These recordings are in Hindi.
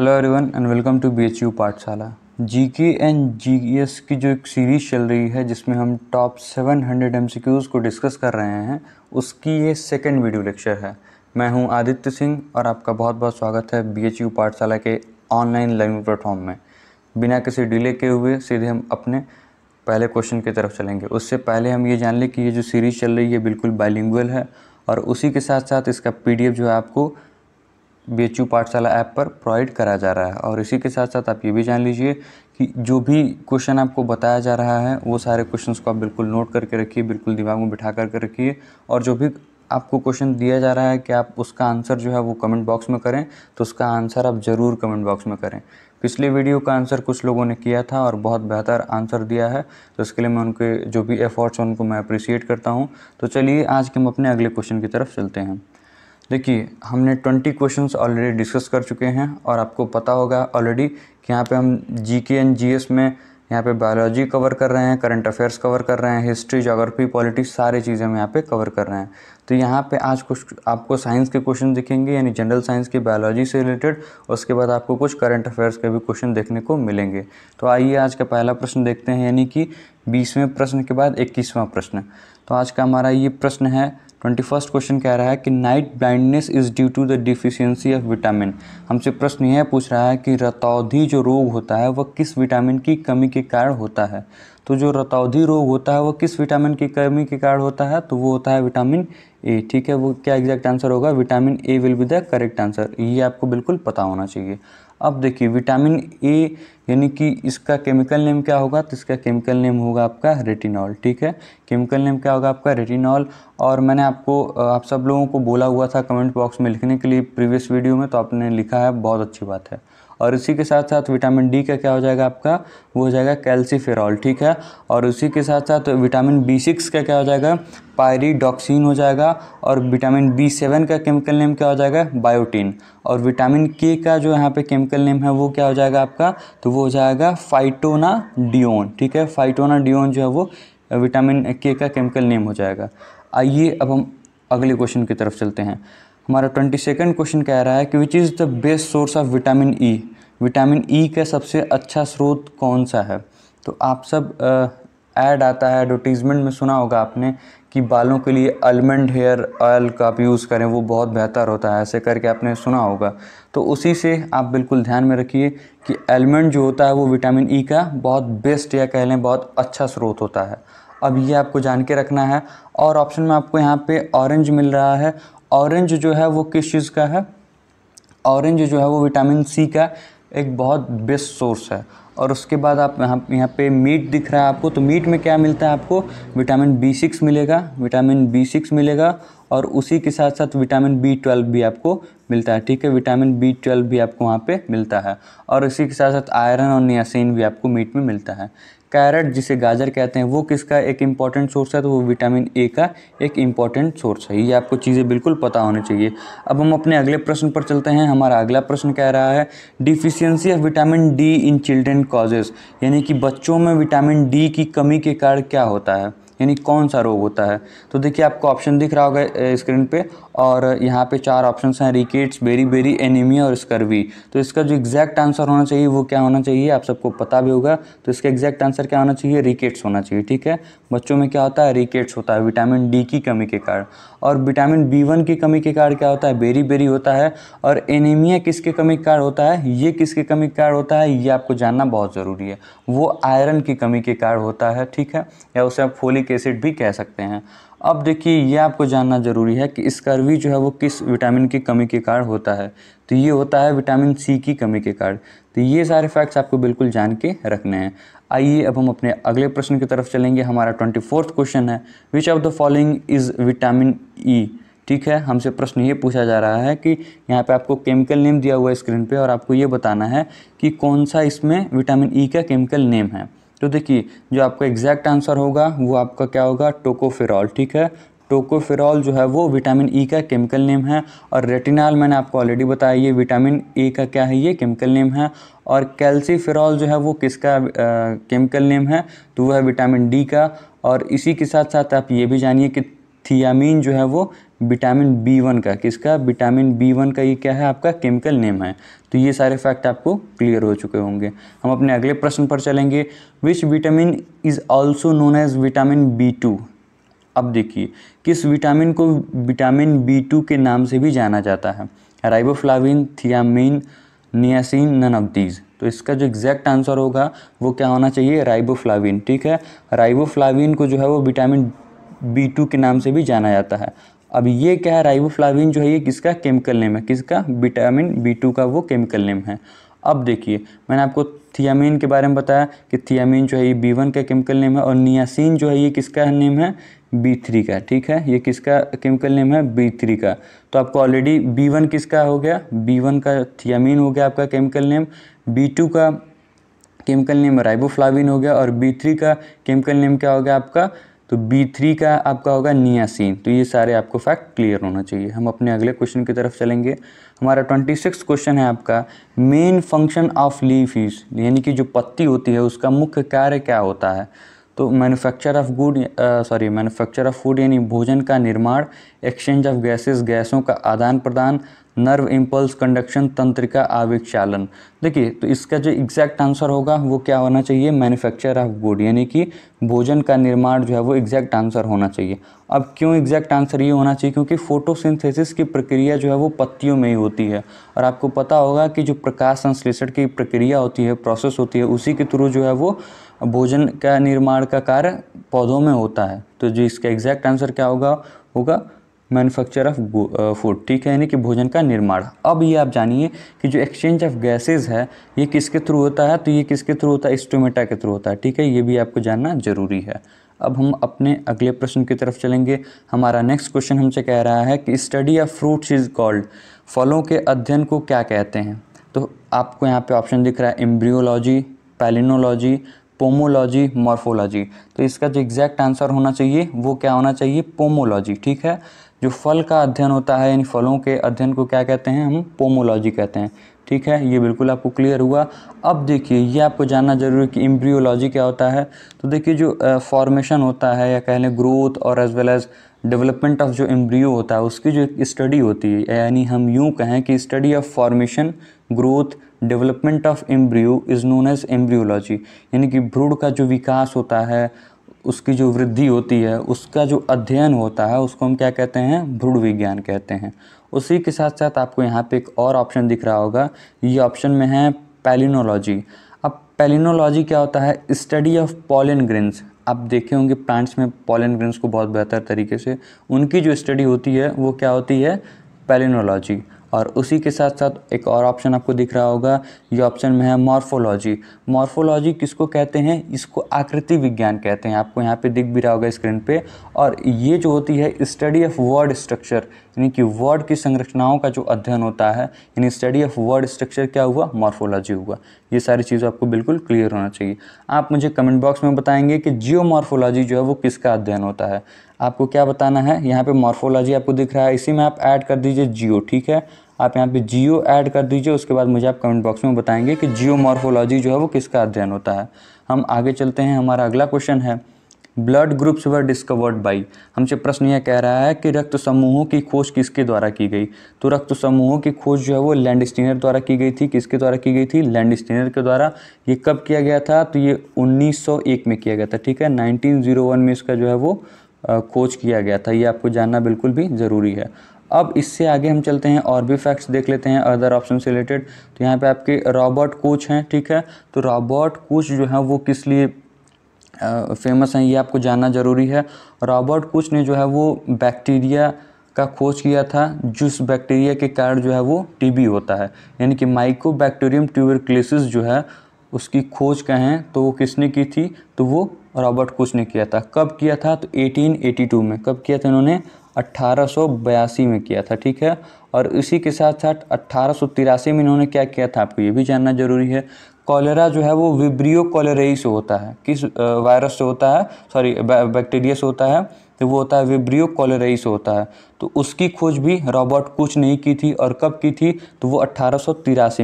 hello everyone and welcome to B H U Pathshala G के एंड जी एस की जो एक सीरीज़ चल रही है जिसमें हम top seven hundred M C Qs को डिस्कस कर रहे हैं उसकी ये सेकेंड वीडियो लेक्चर है मैं हूँ आदित्य सिंह और आपका बहुत बहुत स्वागत है बी एच यू पाठशाला के ऑनलाइन लर्निंग प्लेटफॉर्म में बिना किसी डिले के हुए सीधे हम अपने पहले क्वेश्चन की तरफ चलेंगे उससे पहले हम ये जान लें कि ये जो सीरीज़ चल रही है बिल्कुल बाइलिंगुअल है और उसी के साथ साथ इसका पी जो है आपको B H U Pathshala app पर प्रोवाइड करा जा रहा है और इसी के साथ साथ आप ये भी जान लीजिए कि जो भी क्वेश्चन आपको बताया जा रहा है वो सारे क्वेश्चंस को आप बिल्कुल नोट करके रखिए बिल्कुल दिमाग में बिठा करके रखिए और जो भी आपको क्वेश्चन दिया जा रहा है कि आप उसका आंसर जो है वो कमेंट बॉक्स में करें तो उसका आंसर आप ज़रूर कमेंट बॉक्स में करें पिछले वीडियो का आंसर कुछ लोगों ने किया था और बहुत बेहतर आंसर दिया है तो इसके लिए मैं उनके जो भी एफर्ट्स हैं उनको मैं अप्रिसिएट करता हूँ तो चलिए आज के हम अपने अगले क्वेश्चन की तरफ चलते हैं देखिए हमने ट्वेंटी क्वेश्चन ऑलरेडी डिस्कस कर चुके हैं और आपको पता होगा ऑलरेडी कि यहाँ पे हम जी के एंड जी एस में यहाँ पे बायोलॉजी कवर कर रहे हैं करंट अफेयर्स कवर कर रहे हैं हिस्ट्री जोग्राफी पॉलिटिक्स सारी चीज़ें हम यहाँ पे कवर कर रहे हैं तो यहाँ पे आज कुछ आपको साइंस के क्वेश्चन दिखेंगे यानी जनरल साइंस की बायोलॉजी से रिलेटेड उसके बाद आपको कुछ करंट अफेयर्स के भी क्वेश्चन देखने को मिलेंगे तो आइए आज का पहला प्रश्न देखते हैं यानी कि बीसवें प्रश्न के बाद इक्कीसवां प्रश्न तो आज का हमारा ये प्रश्न है ट्वेंटी फर्स्ट क्वेश्चन कह रहा है कि night blindness is due to the deficiency of vitamin हमसे प्रश्न यह पूछ रहा है कि रतौधी जो रोग होता है वह किस विटामिन की कमी के कारण होता है तो जो रतौधी रोग होता है वह किस विटामिन की कमी के कारण होता है तो वो होता है विटामिन ए ठीक है वो क्या एग्जैक्ट आंसर होगा vitamin A will be the correct answer ये आपको बिल्कुल पता होना चाहिए अब देखिए विटामिन ए यानी कि इसका केमिकल नेम क्या होगा तो इसका केमिकल नेम होगा आपका रेटिनॉल ठीक है केमिकल नेम क्या होगा आपका रेटिनॉल और मैंने आपको आप सब लोगों को बोला हुआ था कमेंट बॉक्स में लिखने के लिए प्रीवियस वीडियो में तो आपने लिखा है बहुत अच्छी बात है और उसी के साथ साथ विटामिन डी का क्या हो जाएगा आपका वो हो जाएगा कैल्सीफेरॉल ठीक है और उसी के साथ साथ विटामिन बी सिक्स का क्या हो जाएगा पायरीडॉक्सिन हो जाएगा और विटामिन बी सेवन का केमिकल नेम क्या हो जाएगा बायोटिन और विटामिन के का जो यहाँ पे केमिकल नेम है वो क्या हो जाएगा आपका तो वो हो जाएगा फाइटोना डियोन ठीक है फाइटोना डियोन जो है वो विटामिन के का केमिकल नेम हो जाएगा आइए अब हम अगले क्वेश्चन की तरफ चलते हैं हमारा ट्वेंटी सेकेंड क्वेश्चन कह रहा है कि which is the best source of vitamin E vitamin E का सबसे अच्छा स्रोत कौन सा है तो आप सब ऐड आता है एडवर्टीज़मेंट में सुना होगा आपने कि बालों के लिए आलमंड हेयर ऑयल का आप यूज़ करें वो बहुत बेहतर होता है ऐसे करके आपने सुना होगा तो उसी से आप बिल्कुल ध्यान में रखिए कि आलमंड जो होता है वो विटामिन ई e का बहुत बेस्ट या कह लें बहुत अच्छा स्रोत होता है अब ये आपको जान के रखना है और ऑप्शन में आपको यहाँ पे ऑरेंज मिल रहा है ऑरेंज जो है वो किस चीज़ का है ऑरेंज जो है वो विटामिन सी का एक बहुत बेस्ट सोर्स है और उसके बाद आप यहाँ यहाँ पे मीट दिख रहा है आपको तो मीट में क्या मिलता है आपको विटामिन बी सिक्स मिलेगा विटामिन बी सिक्स मिलेगा और उसी के साथ साथ विटामिन बी ट्वेल्व भी आपको मिलता है ठीक है विटामिन बी ट्वेल्व भी आपको वहाँ पे मिलता है और इसी के साथ साथ आयरन और नियासिन भी आपको मीट में मिलता है कैरेट जिसे गाजर कहते हैं वो किसका एक इम्पॉर्टेंट सोर्स है तो वो विटामिन ए का एक इम्पॉर्टेंट सोर्स है ये आपको चीज़ें बिल्कुल पता होनी चाहिए अब हम अपने अगले प्रश्न पर चलते हैं हमारा अगला प्रश्न कह रहा है deficiency of vitamin D in children causes यानी कि बच्चों में विटामिन डी की कमी के कारण क्या होता है यानी कौन सा रोग होता है तो देखिए आपको ऑप्शन दिख रहा होगा स्क्रीन पे और यहाँ पे चार ऑप्शन हैं रिकेट्स बेरी बेरी एनीमिया और स्कर्वी तो इसका जो एग्जैक्ट आंसर होना चाहिए वो क्या होना चाहिए आप सबको पता भी होगा तो इसका एग्जैक्ट आंसर क्या होना चाहिए रिकेट्स होना चाहिए ठीक है बच्चों में क्या होता है रिकेट्स होता है विटामिन डी की कमी के कारण और विटामिन बी वन की कमी के कारण क्या होता है बेरी बेरी होता है और एनीमिया किसके कमी के कारण होता है ये किसके कमी के कारण होता है ये आपको जानना बहुत ज़रूरी है वो आयरन की कमी के कारण होता है ठीक है या उसे आप फोलिक सिट्रिक एसिड भी कह सकते हैं अब देखिए ये आपको जानना ज़रूरी है कि इसका रवि जो है वो किस विटामिन की कमी के कारण होता है तो ये होता है विटामिन सी की कमी के कारण तो ये सारे फैक्ट्स आपको बिल्कुल जान के रखने हैं आइए अब हम अपने अगले प्रश्न की तरफ चलेंगे हमारा ट्वेंटी फोर्थ क्वेश्चन है which of the following is vitamin E ठीक है हमसे प्रश्न ये पूछा जा रहा है कि यहाँ पे आपको केमिकल नेम दिया हुआ है स्क्रीन पे और आपको ये बताना है कि कौन सा इसमें विटामिन ई e का केमिकल नेम है तो देखिए जो आपका एग्जैक्ट आंसर होगा वो आपका क्या होगा टोकोफेरॉल ठीक है टोकोफेरॉल जो है वो विटामिन ई e का केमिकल नेम है और रेटिनॉल मैंने आपको ऑलरेडी बताया ये विटामिन ए का क्या है ये केमिकल नेम है और कैल्सीफेरॉल जो है वो किसका केमिकल नेम है तो वह है विटामिन डी का और इसी के साथ साथ आप ये भी जानिए कि थियामीन जो है वो विटामिन बी वन का किसका विटामिन बी वन का ये क्या है आपका केमिकल नेम है तो ये सारे फैक्ट आपको क्लियर हो चुके होंगे हम अपने अगले प्रश्न पर चलेंगे which vitamin is also known as vitamin B two अब देखिए किस विटामिन को विटामिन बी टू के नाम से भी जाना जाता है riboflavin thiamine niacin none of these तो इसका जो एग्जैक्ट आंसर होगा वो क्या होना चाहिए राइबोफ्लाविन ठीक है राइबोफ्लाविन को जो है वो विटामिन बी टू के नाम से भी जाना जाता है अब ये क्या है राइबोफ्लाविन जो है ये किसका केमिकल नेम है किसका विटामिन बी टू का वो केमिकल नेम है अब देखिए मैंने आपको थियामीन के बारे में बताया कि थियामीन जो है ये बी वन का केमिकल नेम है और नियासिन जो है ये किसका नेम है बी थ्री का ठीक है ये किसका केमिकल नेम है बी थ्री का तो आपको ऑलरेडी बी वन किसका हो गया बी वन का थियामीन हो गया आपका केमिकल नेम बी टू का केमिकल नेम राइबोफ्लाविन हो गया और बी थ्री का केमिकल नेम क्या हो गया आपका तो बी थ्री का आपका होगा नियासीन तो ये सारे आपको फैक्ट क्लियर होना चाहिए हम अपने अगले क्वेश्चन की तरफ चलेंगे हमारा ट्वेंटी सिक्स क्वेश्चन है आपका main function of leaf is यानी कि जो पत्ती होती है उसका मुख्य कार्य क्या होता है तो manufacture of good sorry manufacture of food यानी भोजन का निर्माण एक्सचेंज ऑफ गैसेस गैसों का आदान प्रदान नर्व इम्पल्स कंडक्शन तंत्र का आवेगचालन देखिए तो इसका जो एग्जैक्ट आंसर होगा वो क्या होना चाहिए मैन्युफैक्चर ऑफ गुड यानी कि भोजन का निर्माण जो है वो एग्जैक्ट आंसर होना चाहिए अब क्यों एग्जैक्ट आंसर ये होना चाहिए क्योंकि फोटोसिंथेसिस की प्रक्रिया जो है वो पत्तियों में ही होती है और आपको पता होगा कि जो प्रकाश संश्लेषण की प्रक्रिया होती है प्रोसेस होती है उसी के थ्रू जो है वो भोजन का निर्माण का कार्य पौधों में होता है तो जो इसका एग्जैक्ट आंसर क्या होगा होगा मैन्युफैक्चर ऑफ फूड ठीक है यानी कि भोजन का निर्माण अब ये आप जानिए कि जो एक्सचेंज ऑफ गैसेज है ये किसके थ्रू होता है तो ये किसके थ्रू होता है स्टोमेटा के थ्रू होता है ठीक है ये भी आपको जानना जरूरी है अब हम अपने अगले प्रश्न की तरफ चलेंगे हमारा नेक्स्ट क्वेश्चन हमसे कह रहा है कि study of fruits is called फलों के अध्ययन को क्या कहते हैं तो आपको यहाँ पे ऑप्शन दिख रहा है एम्ब्रियोलॉजी पैलिनोलॉजी पोमोलॉजी मॉर्फोलॉजी तो इसका जो एग्जैक्ट आंसर होना चाहिए वो क्या होना चाहिए पोमोलॉजी ठीक है जो फल का अध्ययन होता है यानी फलों के अध्ययन को क्या कहते हैं हम पोमोलॉजी कहते हैं ठीक है ये बिल्कुल आपको क्लियर हुआ अब देखिए ये आपको जानना जरूरी कि इम्ब्रियोलॉजी क्या होता है तो देखिए जो फॉर्मेशन होता है या कह लें ग्रोथ और as well as development of जो एम्ब्रियो होता है उसकी जो स्टडी होती है यानी हम यूँ कहें कि study of formation growth development of embryo is known as embryology यानी कि भ्रूण का जो विकास होता है उसकी जो वृद्धि होती है उसका जो अध्ययन होता है उसको हम क्या कहते हैं भ्रूण विज्ञान कहते हैं उसी के साथ साथ आपको यहाँ पे एक और ऑप्शन दिख रहा होगा ये ऑप्शन में है पैलिनोलॉजी अब पैलिनोलॉजी क्या होता है स्टडी ऑफ पॉलिन ग्रेन्स आप देखे होंगे प्लांट्स में पॉलिन ग्रेन्स को बहुत बेहतर तरीके से उनकी जो स्टडी होती है वो क्या होती है पैलिनोलॉजी और उसी के साथ साथ एक और ऑप्शन आपको दिख रहा होगा ये ऑप्शन में है मॉर्फोलॉजी मॉर्फोलॉजी किसको कहते हैं इसको आकृति विज्ञान कहते हैं आपको यहाँ पे दिख भी रहा होगा स्क्रीन पे और ये जो होती है स्टडी ऑफ वर्ड स्ट्रक्चर यानी कि वर्ड की संरचनाओं का जो अध्ययन होता है यानी स्टडी ऑफ वर्ड स्ट्रक्चर क्या हुआ मॉर्फोलॉजी हुआ ये सारी चीज़ आपको बिल्कुल क्लियर होना चाहिए आप मुझे कमेंट बॉक्स में बताएंगे कि जियो जो है वो किसका अध्ययन होता है आपको क्या बताना है यहाँ पे मॉर्फोलॉजी आपको दिख रहा है इसी में आप ऐड कर दीजिए जियो ठीक है आप यहाँ पे जियो ऐड कर दीजिए उसके बाद मुझे आप कमेंट बॉक्स में बताएंगे कि जियो मॉर्फोलॉजी जो है वो किसका अध्ययन होता है हम आगे चलते हैं हमारा अगला क्वेश्चन है blood groups were discovered by हमसे प्रश्न यह कह रहा है कि रक्त समूहों की खोज किसके द्वारा की गई तो रक्त समूहों की खोज जो है वो लैंड स्टीनर द्वारा की गई थी किसके द्वारा की गई थी लैंड के द्वारा ये कब किया गया था तो ये 1901 में किया गया था ठीक है 1901 में इसका जो है वो कोच किया गया था ये आपको जानना बिल्कुल भी ज़रूरी है अब इससे आगे हम चलते हैं और भी फैक्ट्स देख लेते हैं अदर ऑप्शन से रिलेटेड तो यहाँ पे आपके रॉबर्ट कोच हैं ठीक है तो रॉबर्ट कोच जो है वो किस लिए फेमस हैं ये आपको जानना ज़रूरी है रॉबर्ट कोच ने जो है वो बैक्टीरिया का खोज किया था जिस बैक्टीरिया के कारण जो है वो टीबी होता है यानी कि माइको बैक्टीरियम ट्यूबरक्लेसिस जो है उसकी खोज कहें तो वो किसने की थी तो वो रॉबर्ट कुश ने किया था कब किया था तो 1882 में कब किया था इन्होंने अट्ठारह में किया था ठीक है और इसी के साथ साथ अट्ठारह में इन्होंने क्या किया था आपको ये भी जानना जरूरी है कॉलेरा जो है वो विब्रियो कॉलेरई से होता है किस वायरस से होता है सॉरी बैक्टीरिया से होता है तो वो होता है विब्रियो कॉलेराई से होता है तो उसकी खोज भी रॉबर्ट कुछ नहीं की थी और कब की थी तो वो अट्ठारह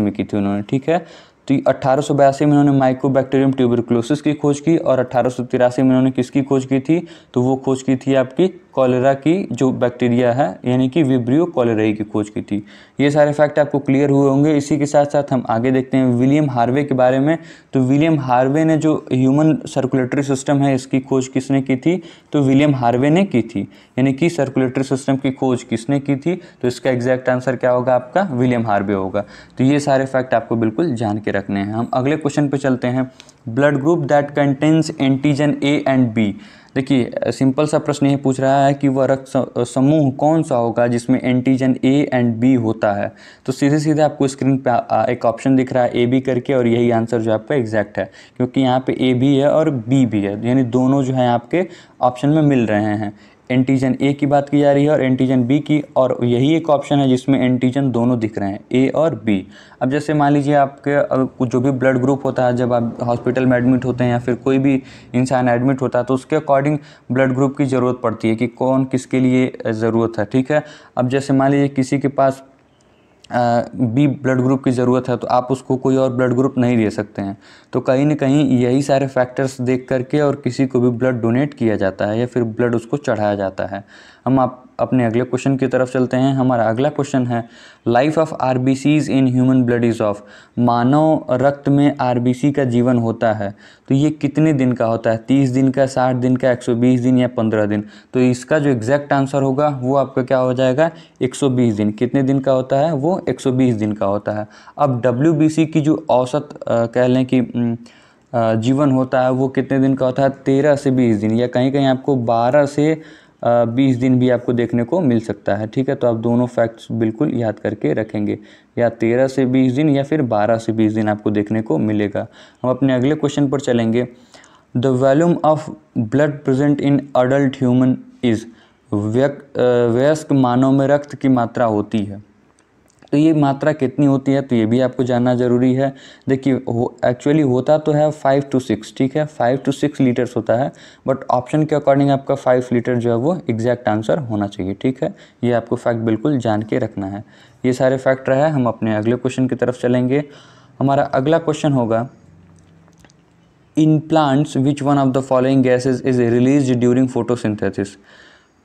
में की थी उन्होंने ठीक है तो अट्ठारह में इन्होंने माइकोबैक्टीरियम ट्यूबरकुलोसिस की खोज की और अट्ठारह में इन्होंने किसकी खोज की थी तो वो खोज की थी आपकी कॉलेरा की जो बैक्टीरिया है यानी कि विब्रियो कॉलेराई की खोज की थी ये सारे फैक्ट आपको क्लियर हुए होंगे इसी के साथ साथ हम आगे देखते हैं विलियम हार्वे के बारे में तो विलियम हार्वे ने जो ह्यूमन सर्कुलेटरी सिस्टम है इसकी खोज किसने की थी तो विलियम हार्वे ने की थी यानी कि सर्कुलेटरी सिस्टम की खोज किसने की थी तो इसका एग्जैक्ट आंसर क्या होगा आपका विलियम हार्वे होगा तो ये सारे फैक्ट आपको बिल्कुल जान के रखने हैं हम अगले क्वेश्चन पर चलते हैं blood group that contains antigen A and B देखिए सिंपल सा प्रश्न ये पूछ रहा है कि वह रक्त समूह कौन सा होगा जिसमें एंटीजन ए एंड बी होता है तो सीधे सीधे आपको स्क्रीन पर एक ऑप्शन दिख रहा है ए बी करके और यही आंसर जो आपका एग्जैक्ट है क्योंकि यहाँ पे ए भी है और बी भी है यानी दोनों जो है आपके ऑप्शन में मिल रहे हैं एंटीजन ए की बात की जा रही है और एंटीजन बी की और यही एक ऑप्शन है जिसमें एंटीजन दोनों दिख रहे हैं ए और बी अब जैसे मान लीजिए आपके जो भी ब्लड ग्रुप होता है जब आप हॉस्पिटल में एडमिट होते हैं या फिर कोई भी इंसान एडमिट होता है तो उसके अकॉर्डिंग ब्लड ग्रुप की ज़रूरत पड़ती है कि कौन किसके लिए ज़रूरत है ठीक है अब जैसे मान लीजिए किसी के पास बी ब्लड ग्रुप की ज़रूरत है तो आप उसको कोई और ब्लड ग्रुप नहीं दे सकते हैं तो कहीं ना कहीं यही सारे फैक्टर्स देख करके और किसी को भी ब्लड डोनेट किया जाता है या फिर ब्लड उसको चढ़ाया जाता है हम आप अपने अगले क्वेश्चन की तरफ चलते हैं हमारा अगला क्वेश्चन है life of R in human blood is of मानव रक्त में आर का जीवन होता है तो ये कितने दिन का होता है तीस दिन का साठ दिन का बीस दिन या पंद्रह दिन तो इसका जो एग्जैक्ट आंसर होगा वो आपका क्या हो जाएगा बीस दिन कितने दिन का होता है वो बीस दिन का होता है अब डब्ल्यू की जो औसत कह लें कि जीवन होता है वो कितने दिन का होता है तेरह से बीस दिन या कहीं कहीं आपको बारह से बीस दिन भी आपको देखने को मिल सकता है ठीक है तो आप दोनों फैक्ट्स बिल्कुल याद करके रखेंगे या तेरह से बीस दिन या फिर बारह से बीस दिन आपको देखने को मिलेगा हम अपने अगले क्वेश्चन पर चलेंगे the volume of blood present in adult human is वयस्क मानव में रक्त की मात्रा होती है तो ये मात्रा कितनी होती है तो ये भी आपको जानना ज़रूरी है देखिए हो एक्चुअली होता तो है फाइव टू सिक्स ठीक है फाइव टू सिक्स लीटर्स होता है बट ऑप्शन के अकॉर्डिंग आपका फाइव लीटर जो है वो एग्जैक्ट आंसर होना चाहिए ठीक है ये आपको फैक्ट बिल्कुल जान के रखना है ये सारे फैक्ट रहे हम अपने अगले क्वेश्चन की तरफ चलेंगे हमारा अगला क्वेश्चन होगा in plants which one of the following gases is release during photosynthesis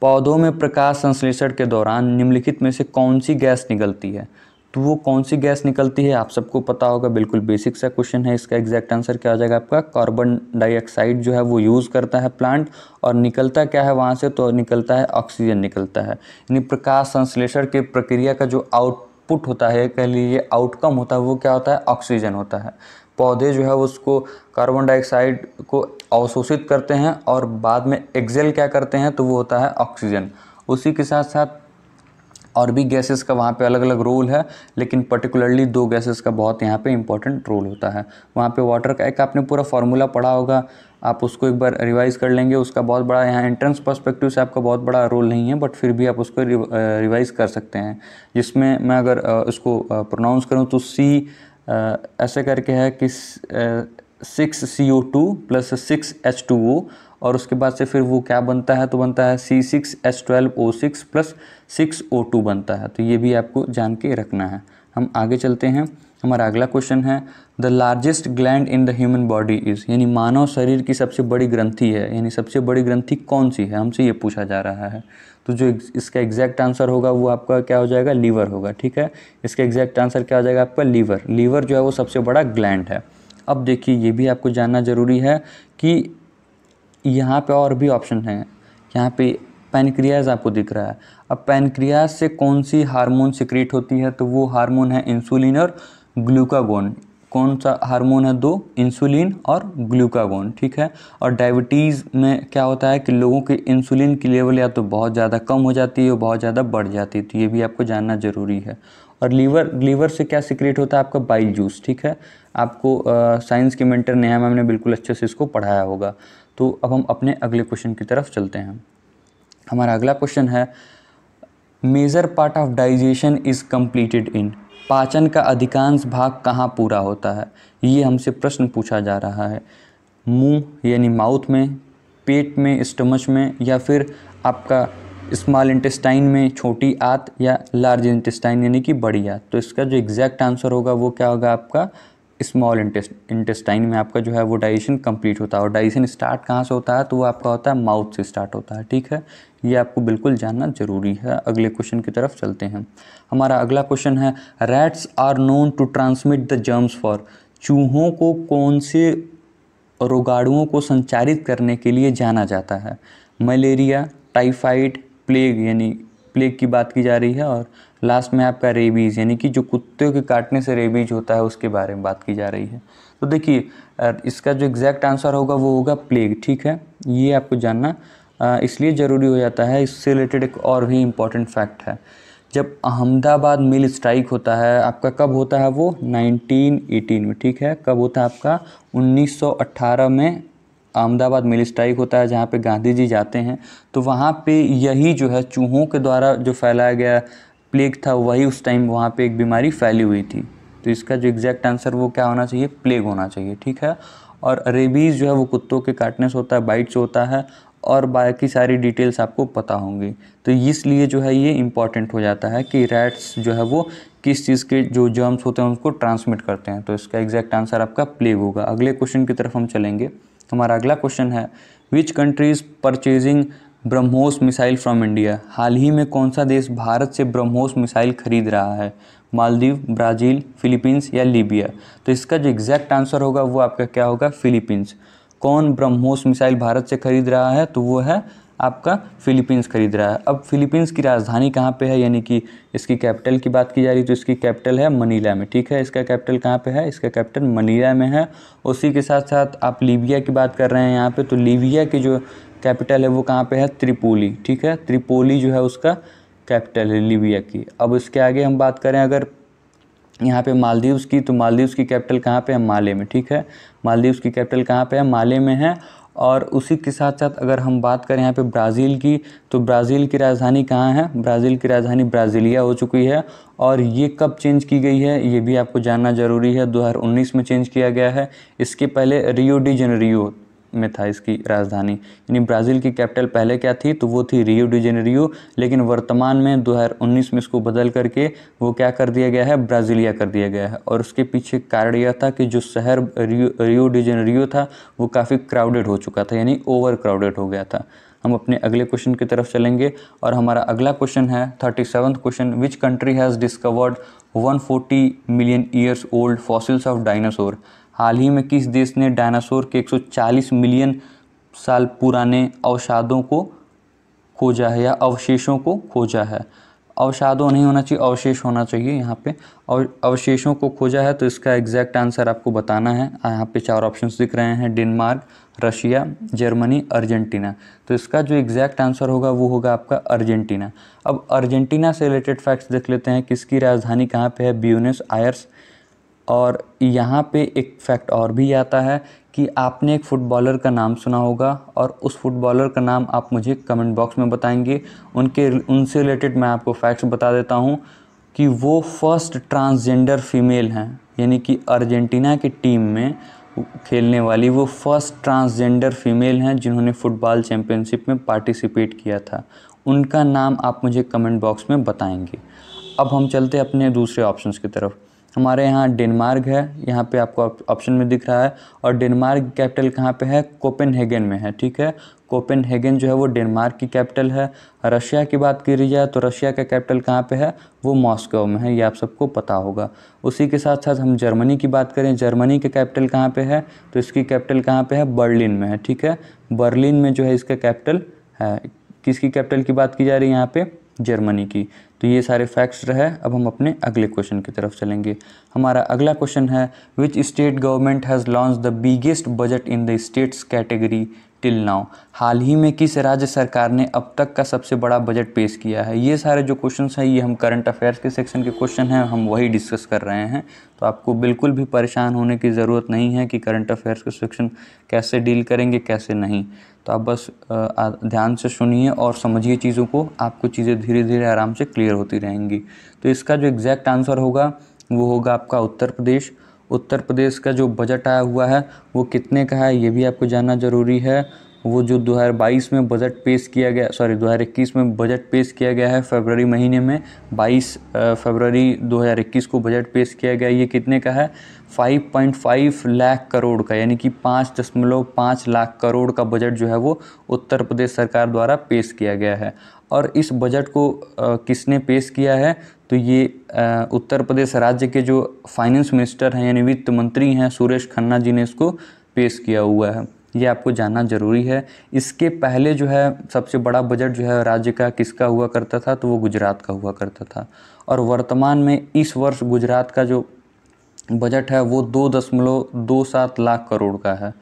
पौधों में प्रकाश संश्लेषण के दौरान निम्नलिखित में से कौन सी गैस निकलती है तो वो कौन सी गैस निकलती है आप सबको पता होगा बिल्कुल बेसिक सा क्वेश्चन है इसका एग्जैक्ट आंसर क्या हो जाएगा आपका कार्बन डाइऑक्साइड जो है वो यूज़ करता है प्लांट और निकलता क्या है वहाँ से तो निकलता है ऑक्सीजन निकलता है यानी प्रकाश संश्लेषण के प्रक्रिया का जो आउटपुट होता है कह लीजिए आउटकम होता है वो क्या होता है ऑक्सीजन होता है पौधे जो है उसको कार्बन डाइऑक्साइड को अवशोषित करते हैं और बाद में एक्जेल क्या करते हैं तो वो होता है ऑक्सीजन उसी के साथ साथ और भी गैसेस का वहाँ पे अलग अलग रोल है लेकिन पर्टिकुलरली दो गैसेस का बहुत यहाँ पे इंपॉर्टेंट रोल होता है वहाँ पे वाटर का एक आपने पूरा फार्मूला पढ़ा होगा आप उसको एक बार रिवाइज़ कर लेंगे उसका बहुत बड़ा यहाँ एंट्रेंस पर्सपेक्टिव से आपका बहुत बड़ा रोल नहीं है बट फिर भी आप उसको रिवाइज़ कर सकते हैं जिसमें मैं अगर उसको प्रोनाउंस करूँ तो सी ऐसे करके है कि six C O two plus six H two O और उसके बाद से फिर वो क्या बनता है तो बनता है C six H twelve O six plus six O two बनता है तो ये भी आपको जान के रखना है हम आगे चलते हैं हमारा अगला क्वेश्चन है the largest gland in the human body is यानी मानव शरीर की सबसे बड़ी ग्रंथि है यानी सबसे बड़ी ग्रंथि कौन सी है हमसे ये पूछा जा रहा है तो जो इसका एग्जैक्ट आंसर होगा वो आपका क्या हो जाएगा लीवर होगा ठीक है इसका एग्जैक्ट आंसर क्या हो जाएगा आपका लीवर लीवर जो है वो सबसे बड़ा ग्लैंड है अब देखिए ये भी आपको जानना ज़रूरी है कि यहाँ पे और भी ऑप्शन हैं यहाँ पे पैनक्रियाज आपको दिख रहा है अब पैनक्रियाज से कौन सी हार्मोन सिक्रेट होती है तो वो हार्मोन है इंसुलिन और ग्लूकागोन कौन सा हार्मोन है दो इंसुलिन और ग्लूकागोन ठीक है और डायबिटीज़ में क्या होता है कि लोगों के इंसुलिन की लेवल या तो बहुत ज़्यादा कम हो जाती है या बहुत ज़्यादा बढ़ जाती है तो ये भी आपको जानना ज़रूरी है और लीवर लीवर से क्या सिक्रेट होता है आपका बाइल जूस ठीक है आपको साइंस के मेंटर नेहा मैम ने बिल्कुल अच्छे से इसको पढ़ाया होगा तो अब हम अपने अगले क्वेश्चन की तरफ चलते हैं हमारा अगला क्वेश्चन है major part of digestion is completed in पाचन का अधिकांश भाग कहाँ पूरा होता है ये हमसे प्रश्न पूछा जा रहा है मुंह यानी माउथ में पेट में स्टमच में या फिर आपका स्मॉल इंटेस्टाइन में छोटी आत या लार्ज इंटेस्टाइन यानी कि बड़ी आत तो इसका जो एग्जैक्ट आंसर होगा वो क्या होगा आपका स्मॉल इंटेस्टाइन में आपका जो है वो डाइजेशन कंप्लीट होता है और डाइजेशन स्टार्ट कहाँ से होता है तो वो आपका होता है माउथ से स्टार्ट होता है ठीक है ये आपको बिल्कुल जानना जरूरी है अगले क्वेश्चन की तरफ चलते हैं हमारा अगला क्वेश्चन है rats are known to transmit the germs for चूहों को कौन से रोगाणुओं को संचारित करने के लिए जाना जाता है मलेरिया टाइफाइड प्लेग यानी प्लेग की बात की जा रही है और लास्ट में आपका रेबीज़ यानी कि जो कुत्ते के काटने से रेबीज होता है उसके बारे में बात की जा रही है तो देखिए इसका जो एग्जैक्ट आंसर होगा वो होगा प्लेग ठीक है ये आपको जानना इसलिए ज़रूरी हो जाता है इससे रिलेटेड एक और भी इम्पॉर्टेंट फैक्ट है जब अहमदाबाद मिल स्ट्राइक होता है आपका कब होता है वो 1918 में ठीक है कब होता है आपका 1918 में अहमदाबाद मिल स्ट्राइक होता है जहाँ पे गांधी जी जाते हैं तो वहाँ पे यही जो है चूहों के द्वारा जो फैलाया गया प्लेग था वही उस टाइम वहाँ पे एक बीमारी फैली हुई थी तो इसका जो एग्जैक्ट आंसर वो क्या होना चाहिए प्लेग होना चाहिए ठीक है और रेबीज़ जो है वो कुत्तों के काटने से होता है बाइट से होता है और बाकी सारी डिटेल्स आपको पता होंगी तो इसलिए जो है ये इम्पॉर्टेंट हो जाता है कि रैट्स जो है वो किस चीज़ के जो जर्म्स होते हैं उनको ट्रांसमिट करते हैं तो इसका एग्जैक्ट आंसर आपका प्लेग होगा अगले क्वेश्चन की तरफ हम चलेंगे हमारा अगला क्वेश्चन है which countries purchasing BrahMos missile from India हाल ही में कौन सा देश भारत से ब्रह्मोस मिसाइल खरीद रहा है मालदीव ब्राज़ील फिलीपींस या लीबिया तो इसका जो एग्जैक्ट आंसर होगा वो आपका क्या होगा फिलीपींस कौन ब्रह्मोस मिसाइल भारत से खरीद रहा है तो वो है आपका फिलीपींस खरीद रहा है अब फिलीपींस की राजधानी कहाँ पे है यानी कि इसकी कैपिटल की बात की जा रही है तो इसकी कैपिटल है मनीला में ठीक है इसका कैपिटल कहाँ पे है इसका कैपिटल मनीला में है उसी के साथ साथ आप लीबिया की बात कर रहे हैं यहाँ पर तो लीबिया की जो कैपिटल है वो कहाँ पर है त्रिपोली ठीक है त्रिपोली जो है उसका कैपिटल है लीबिया की अब उसके आगे हम बात करें अगर यहाँ पे मालदीव्स की तो मालदीव्स की कैपिटल कहाँ पे है माले में ठीक है मालदीव्स की कैपिटल कहाँ पे है माले में है और उसी के साथ साथ अगर हम बात करें यहाँ पे ब्राज़ील की तो ब्राज़ील की राजधानी कहाँ है ब्राज़ील की राजधानी ब्राज़ीलिया हो चुकी है और ये कब चेंज की गई है ये भी आपको जानना ज़रूरी है 2019 में चेंज किया गया है इसके पहले रियो डी जनरियो में था इसकी राजधानी यानी ब्राज़ील की कैपिटल पहले क्या थी तो वो थी रियो डी जेनेरियो लेकिन वर्तमान में 2019 में इसको बदल करके वो क्या कर दिया गया है ब्राज़ीलिया कर दिया गया है और उसके पीछे कारण यह था कि जो शहर रियो रियो डी जेनेरियो था वो काफ़ी क्राउडेड हो चुका था यानी ओवर क्राउडेड हो गया था हम अपने अगले क्वेश्चन की तरफ चलेंगे और हमारा अगला क्वेश्चन है thirty seventh question which country has discovered 140 million years old fossils of dinosaur हाल ही में किस देश ने डायनासोर के 140 मिलियन साल पुराने अवसादों को खोजा है या अवशेषों को खोजा है अवसादों नहीं होना चाहिए अवशेष होना चाहिए यहाँ पे और अवशेषों को खोजा है तो इसका एग्जैक्ट आंसर आपको बताना है यहाँ पे चार ऑप्शंस दिख रहे हैं डेनमार्क रशिया जर्मनी अर्जेंटीना तो इसका जो एग्जैक्ट आंसर होगा वो होगा आपका अर्जेंटीना अब अर्जेंटीना से रिलेटेड फैक्ट्स देख लेते हैं किसकी राजधानी कहाँ पर है ब्यूनस आयर्स और यहाँ पे एक फैक्ट और भी आता है कि आपने एक फ़ुटबॉलर का नाम सुना होगा और उस फुटबॉलर का नाम आप मुझे कमेंट बॉक्स में बताएंगे उनके उनसे रिलेटेड मैं आपको फैक्ट्स बता देता हूँ कि वो फर्स्ट ट्रांसजेंडर फीमेल हैं यानी कि अर्जेंटीना की टीम में खेलने वाली वो फर्स्ट ट्रांसजेंडर फीमेल हैं जिन्होंने फ़ुटबॉल चैम्पियनशिप में पार्टिसिपेट किया था उनका नाम आप मुझे कमेंट बॉक्स में बताएंगे अब हम चलते अपने दूसरे ऑप्शंस की तरफ हमारे यहाँ डेनमार्क है यहाँ पे आपको ऑप्शन में दिख रहा है और डेनमार्क कैपिटल कहाँ पे है कोपेनहेगन में है ठीक है कोपेनहेगन जो है वो डेनमार्क की कैपिटल है रशिया की बात करी जाए तो रशिया का कैपिटल कहाँ पे है वो मॉस्को में है ये आप सबको पता होगा उसी के साथ साथ हम जर्मनी की बात करें जर्मनी का कैपिटल कहाँ पे है तो इसकी कैपिटल कहाँ पर है बर्लिन में है ठीक है बर्लिन में जो है इसका कैपिटल है किसकी कैपिटल की बात की जा रही है यहाँ पे जर्मनी की तो ये सारे फैक्ट्स रहे अब हम अपने अगले क्वेश्चन की तरफ चलेंगे हमारा अगला क्वेश्चन है which state government has launch the biggest budget in the states category till now हाल ही में किस राज्य सरकार ने अब तक का सबसे बड़ा बजट पेश किया है ये सारे जो क्वेश्चन हैं ये हम करंट अफेयर्स के सेक्शन के क्वेश्चन हैं हम वही डिस्कस कर रहे हैं तो आपको बिल्कुल भी परेशान होने की ज़रूरत नहीं है कि करंट अफेयर्स के सेक्शन कैसे डील करेंगे कैसे नहीं तो आप बस ध्यान से सुनिए और समझिए चीज़ों को आपको चीज़ें धीरे धीरे आराम से क्लियर होती रहेंगी तो इसका जो एग्जैक्ट आंसर होगा वो होगा आपका उत्तर प्रदेश उत्तर प्रदेश का जो बजट आया हुआ है वो कितने का है ये भी आपको जानना ज़रूरी है वो जो बाईस में बजट पेश किया गया सॉरी इक्कीस में बजट पेश किया गया है फरवरी महीने में 22 फरवरी 2021 को बजट पेश किया गया ये कितने का है 5.5 लाख करोड़ का यानी कि पाँच दशमलव पाँच लाख करोड़ का बजट जो है वो उत्तर प्रदेश सरकार द्वारा पेश किया गया है और इस बजट को किसने पेश किया है तो ये उत्तर प्रदेश राज्य के जो फाइनेंस मिनिस्टर हैं यानी वित्त मंत्री हैं सुरेश खन्ना जी ने इसको पेश किया हुआ है ये आपको जानना जरूरी है इसके पहले जो है सबसे बड़ा बजट जो है राज्य का किसका हुआ करता था तो वो गुजरात का हुआ करता था और वर्तमान में इस वर्ष गुजरात का जो बजट है वो दो दशमलव दो सात लाख करोड़ का है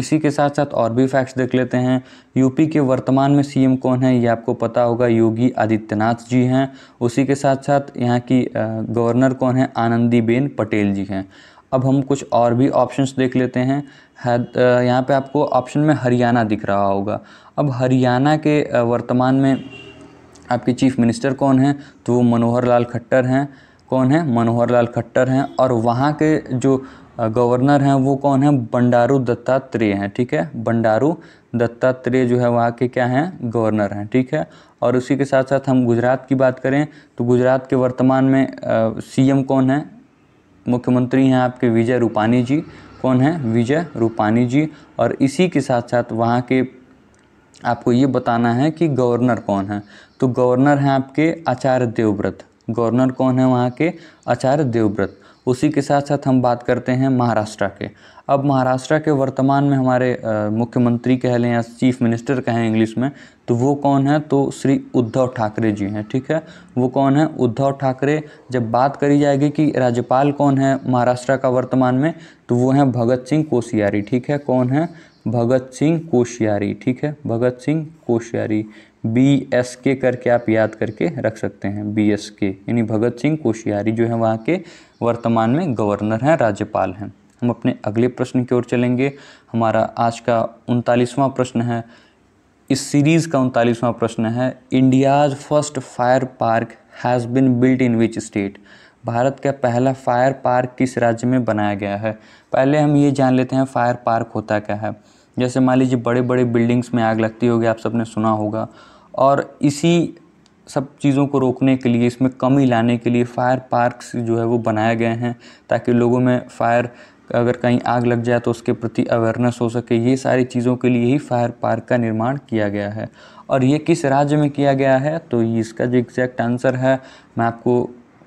इसी के साथ साथ और भी फैक्ट्स देख लेते हैं यूपी के वर्तमान में सीएम कौन है ये आपको पता होगा योगी आदित्यनाथ जी हैं उसी के साथ साथ यहाँ की गवर्नर कौन है आनंदीबेन पटेल जी हैं अब हम कुछ और भी ऑप्शंस देख लेते हैं है, यहाँ पे आपको ऑप्शन में हरियाणा दिख रहा होगा अब हरियाणा के वर्तमान में आपके चीफ मिनिस्टर कौन हैं तो वो मनोहर लाल खट्टर हैं कौन है मनोहर लाल खट्टर हैं और वहाँ के जो गवर्नर हैं वो कौन है बंडारू दत्तात्रेय हैं ठीक है बंडारू दत्तात्रेय जो है वहाँ के क्या हैं गवर्नर हैं ठीक है और उसी के साथ साथ हम गुजरात की बात करें तो गुजरात के वर्तमान में सीएम कौन है मुख्यमंत्री हैं आपके विजय रूपानी जी कौन है विजय रूपानी जी और इसी के साथ साथ वहाँ के आपको ये बताना है कि गवर्नर कौन है तो गवर्नर हैं आपके आचार्य देवव्रत गवर्नर कौन है वहाँ के आचार्य देवव्रत उसी के साथ साथ हम बात करते हैं महाराष्ट्र के अब महाराष्ट्र के वर्तमान में हमारे मुख्यमंत्री कह लें या चीफ मिनिस्टर कहें इंग्लिश में तो वो कौन है तो श्री उद्धव ठाकरे जी हैं ठीक है वो कौन है उद्धव ठाकरे जब बात करी जाएगी कि राज्यपाल कौन है महाराष्ट्र का वर्तमान में तो वो हैं भगत सिंह कोशियारी ठीक है कौन है भगत सिंह कोशियारी ठीक है Bhagat Singh Koshyari B S K करके आप याद करके रख सकते हैं बी एस के यानी भगत सिंह कोशियारी जो है वहाँ के वर्तमान में गवर्नर हैं राज्यपाल हैं हम अपने अगले प्रश्न की ओर चलेंगे हमारा आज का उनतालीसवां प्रश्न है इस सीरीज़ का उनतालीसवां प्रश्न है India's first fire park has been built in which state Bharat का पहला फायर पार्क किस राज्य में बनाया गया है पहले हम ये जान लेते हैं फायर पार्क होता क्या है जैसे मान लीजिए बड़े बड़े बिल्डिंग्स में आग लगती होगी आप सबने सुना होगा और इसी सब चीज़ों को रोकने के लिए इसमें कमी लाने के लिए फायर पार्क्स जो है वो बनाए गए हैं ताकि लोगों में फायर अगर कहीं आग लग जाए तो उसके प्रति अवेयरनेस हो सके ये सारी चीज़ों के लिए ही फायर पार्क का निर्माण किया गया है और ये किस राज्य में किया गया है तो इसका जो एग्जैक्ट आंसर है मैं आपको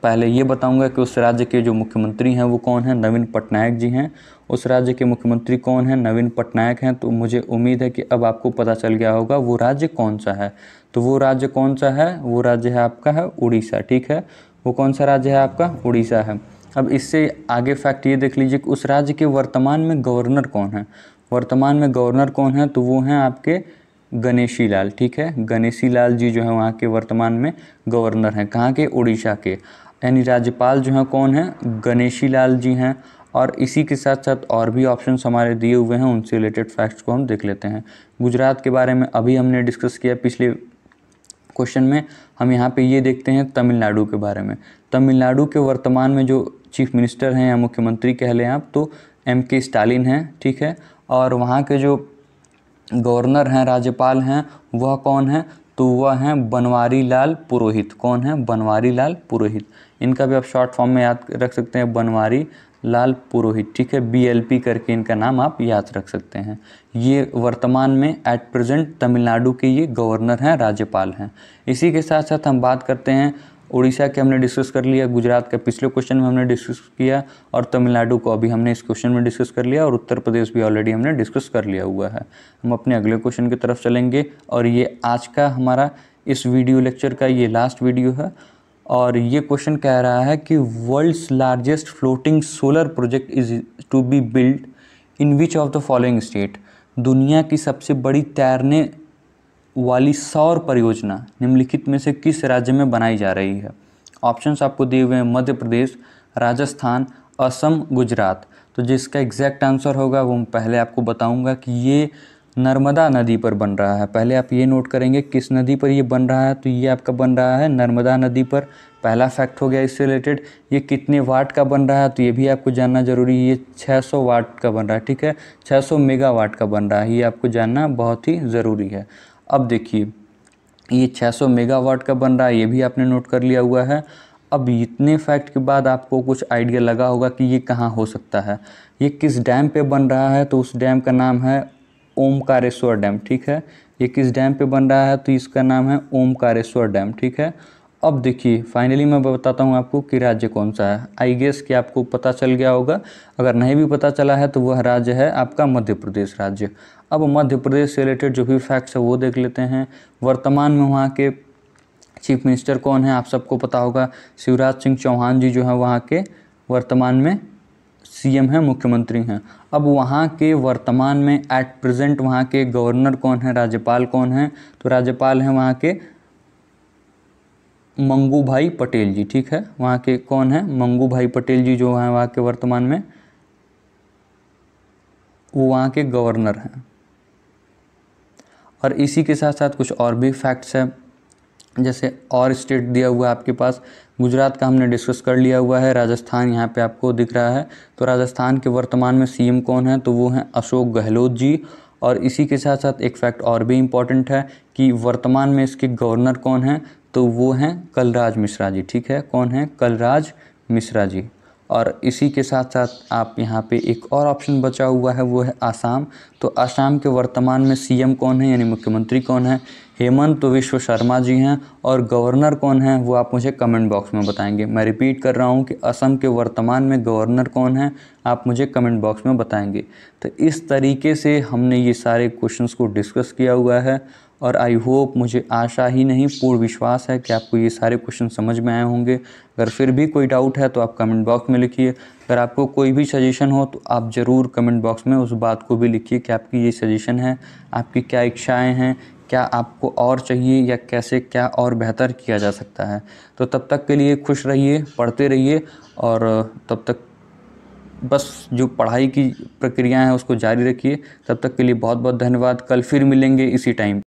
पहले ये बताऊंगा कि उस राज्य के जो मुख्यमंत्री हैं वो कौन हैं नवीन पटनायक जी हैं उस राज्य के मुख्यमंत्री कौन हैं नवीन पटनायक हैं तो मुझे उम्मीद है कि अब आपको पता चल गया होगा वो राज्य कौन सा है तो वो राज्य कौन सा है वो राज्य है आपका है उड़ीसा ठीक है वो कौन सा राज्य है आपका उड़ीसा है अब इससे आगे फैक्ट ये देख लीजिए कि उस राज्य के वर्तमान में गवर्नर कौन है वर्तमान में गवर्नर कौन है तो वो हैं आपके गणेशी लाल ठीक है गणेशी लाल जी जो है वहाँ के वर्तमान में गवर्नर हैं कहाँ के उड़ीसा के यानी राज्यपाल जो हैं कौन हैं गणेशी लाल जी हैं और इसी के साथ साथ और भी ऑप्शन हमारे दिए हुए हैं उनसे रिलेटेड फैक्ट्स को हम देख लेते हैं गुजरात के बारे में अभी हमने डिस्कस किया पिछले क्वेश्चन में हम यहाँ पे ये देखते हैं तमिलनाडु के बारे में तमिलनाडु के वर्तमान में जो चीफ मिनिस्टर हैं या मुख्यमंत्री कह लें आप तो एम के स्टालिन हैं ठीक है और वहाँ के जो गवर्नर हैं राज्यपाल हैं वह कौन है तो वह हैं बनवारी लाल पुरोहित कौन है बनवारी लाल पुरोहित इनका भी आप शॉर्ट फॉर्म में याद रख सकते हैं बनवारी लाल पुरोहित ठीक है बीएलपी करके इनका नाम आप याद रख सकते हैं ये वर्तमान में एट प्रेजेंट तमिलनाडु के ये गवर्नर हैं राज्यपाल हैं इसी के साथ साथ हम बात करते हैं उड़ीसा के हमने डिस्कस कर लिया गुजरात का पिछले क्वेश्चन में हमने डिस्कस किया और तमिलनाडु को अभी हमने इस क्वेश्चन में डिस्कस कर लिया और उत्तर प्रदेश भी ऑलरेडी हमने डिस्कस कर लिया हुआ है हम अपने अगले क्वेश्चन की तरफ चलेंगे और ये आज का हमारा इस वीडियो लेक्चर का ये लास्ट वीडियो है और ये क्वेश्चन कह रहा है कि world's largest floating solar project is to be build in which of the following state दुनिया की सबसे बड़ी तैरने वाली सौर परियोजना निम्नलिखित में से किस राज्य में बनाई जा रही है ऑप्शंस आपको दिए हुए हैं मध्य प्रदेश राजस्थान असम गुजरात तो जिसका एग्जैक्ट आंसर होगा वो मैं पहले आपको बताऊंगा कि ये नर्मदा नदी पर बन रहा है पहले आप ये नोट करेंगे किस नदी पर ये बन रहा है तो ये आपका बन रहा है नर्मदा नदी पर पहला फैक्ट हो गया इससे रिलेटेड ये कितने वाट का बन रहा है तो ये भी आपको जानना जरूरी है ये 600 वाट का बन रहा है ठीक है 600 मेगावाट का बन रहा है ये आपको जानना बहुत ही ज़रूरी है अब देखिए ये छः मेगावाट का बन रहा है ये भी आपने नोट कर लिया हुआ है अब इतने फैक्ट के बाद आपको कुछ आइडिया लगा होगा कि ये कहाँ हो सकता है ये किस डैम पे बन रहा है तो उस डैम का नाम है ओमकारेश्वर डैम ठीक है ये किस डैम पे बन रहा है तो इसका नाम है ओमकारेश्वर डैम ठीक है अब देखिए फाइनली मैं बताता हूँ आपको कि राज्य कौन सा है आई गेस कि आपको पता चल गया होगा अगर नहीं भी पता चला है तो वह राज्य है आपका मध्य प्रदेश राज्य अब मध्य प्रदेश से रिलेटेड जो भी फैक्ट्स है वो देख लेते हैं वर्तमान में वहाँ के चीफ मिनिस्टर कौन है आप सबको पता होगा शिवराज सिंह चौहान जी जो है वहाँ के वर्तमान में सीएम हैं मुख्यमंत्री हैं अब वहाँ के वर्तमान में एट प्रेजेंट वहाँ के गवर्नर कौन हैं राज्यपाल कौन हैं तो राज्यपाल हैं वहाँ के मंगू भाई पटेल जी ठीक है वहाँ के कौन है मंगू भाई पटेल जी जो हैं वहाँ के वर्तमान में वो वहाँ के गवर्नर हैं और इसी के साथ साथ कुछ और भी फैक्ट्स हैं जैसे और स्टेट दिया हुआ है आपके पास गुजरात का हमने डिस्कस कर लिया हुआ है राजस्थान यहाँ पे आपको दिख रहा है तो राजस्थान के वर्तमान में सीएम कौन है तो वो हैं अशोक गहलोत जी और इसी के साथ साथ एक फैक्ट और भी इम्पॉर्टेंट है कि वर्तमान में इसके गवर्नर कौन हैं तो वो हैं कलराज मिश्रा जी ठीक है कौन है कलराज मिश्रा जी और इसी के साथ साथ आप यहाँ पे एक और ऑप्शन बचा हुआ है वो है आसाम तो आसाम के वर्तमान में सीएम कौन है यानी मुख्यमंत्री कौन है हेमंत तो विश्व शर्मा जी हैं और गवर्नर कौन है वो आप मुझे कमेंट बॉक्स में बताएंगे मैं रिपीट कर रहा हूँ कि असम के वर्तमान में गवर्नर कौन है आप मुझे कमेंट बॉक्स में बताएंगे तो इस तरीके से हमने ये सारे क्वेश्चन को डिस्कस किया हुआ है और आई होप मुझे आशा ही नहीं पूर्ण विश्वास है कि आपको ये सारे क्वेश्चन समझ में आए होंगे अगर फिर भी कोई डाउट है तो आप कमेंट बॉक्स में लिखिए अगर आपको कोई भी सजेशन हो तो आप ज़रूर कमेंट बॉक्स में उस बात को भी लिखिए कि आपकी ये सजेशन है आपकी क्या इच्छाएँ हैं क्या आपको और चाहिए या कैसे क्या और बेहतर किया जा सकता है तो तब तक के लिए खुश रहिए पढ़ते रहिए और तब तक बस जो पढ़ाई की प्रक्रिया है उसको जारी रखिए तब तक के लिए बहुत बहुत धन्यवाद कल फिर मिलेंगे इसी टाइम